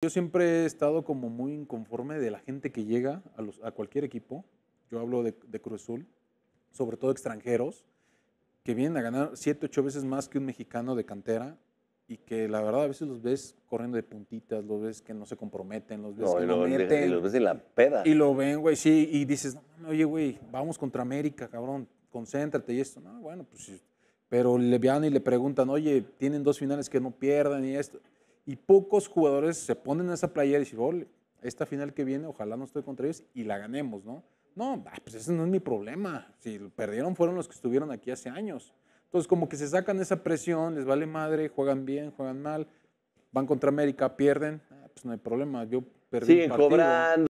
Yo siempre he estado como muy inconforme de la gente que llega a, cualquier equipo. Yo hablo de, Cruz Azul, sobre todo extranjeros, que vienen a ganar siete, ocho veces más que un mexicano de cantera y que la verdad a veces los ves corriendo de puntitas, los ves que no se comprometen, los ves que no meten. Y los ves en la peda. Y lo ven, güey, sí, y dices, no, oye, güey, vamos contra América, cabrón, concéntrate y esto. No, bueno, pues Pero le vean y le preguntan, oye, tienen dos finales que no pierdan y esto. Y pocos jugadores se ponen a esa playa y dicen, esta final que viene, ojalá no estoy contra ellos y la ganemos, ¿no? No, ah, pues ese no es mi problema. Si perdieron fueron los que estuvieron aquí hace años. Entonces, como que se sacan esa presión, les vale madre, juegan bien, juegan mal, van contra América, pierden, ah, pues no hay problema, yo perdí. Siguen cobrando.